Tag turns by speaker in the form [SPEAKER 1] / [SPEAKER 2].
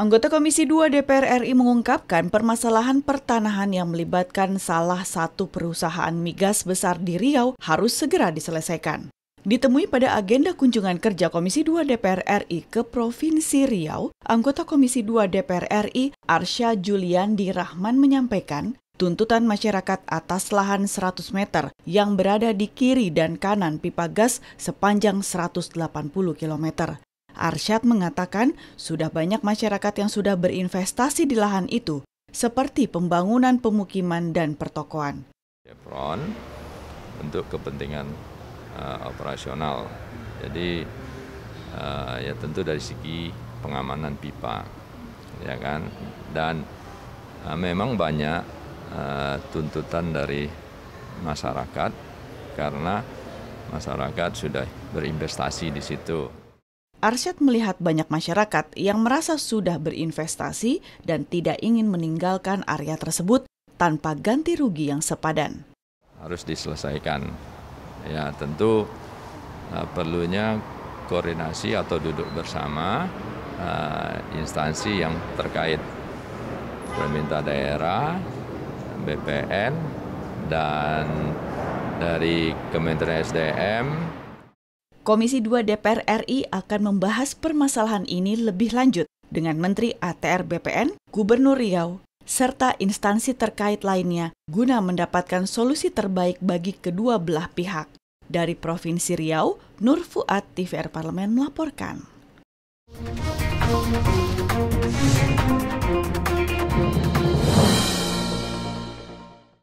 [SPEAKER 1] Anggota Komisi 2 DPR RI mengungkapkan permasalahan pertanahan yang melibatkan salah satu perusahaan migas besar di Riau harus segera diselesaikan. Ditemui pada agenda kunjungan kerja Komisi 2 DPR RI ke Provinsi Riau, anggota Komisi 2 DPR RI Arsya Julian Dirahman menyampaikan tuntutan masyarakat atas lahan 100 meter yang berada di kiri dan kanan pipa gas sepanjang 180 km. Arsyad mengatakan sudah banyak masyarakat yang sudah berinvestasi di lahan itu, seperti pembangunan pemukiman dan pertokoan.
[SPEAKER 2] Chevron untuk kepentingan uh, operasional. Jadi uh, ya tentu dari segi pengamanan pipa, ya kan. Dan uh, memang banyak Eh, tuntutan dari masyarakat karena masyarakat sudah berinvestasi di situ.
[SPEAKER 1] Arsyad melihat banyak masyarakat yang merasa sudah berinvestasi dan tidak ingin meninggalkan area tersebut tanpa ganti rugi yang sepadan.
[SPEAKER 2] Harus diselesaikan. Ya, tentu uh, perlunya koordinasi atau duduk bersama uh, instansi yang terkait pemerintah daerah, BPN dan dari Kementerian SDM.
[SPEAKER 1] Komisi 2 DPR RI akan membahas permasalahan ini lebih lanjut dengan Menteri ATR BPN, Gubernur Riau, serta instansi terkait lainnya guna mendapatkan solusi terbaik bagi kedua belah pihak. Dari Provinsi Riau, Nur Fuad TVR Parlemen melaporkan.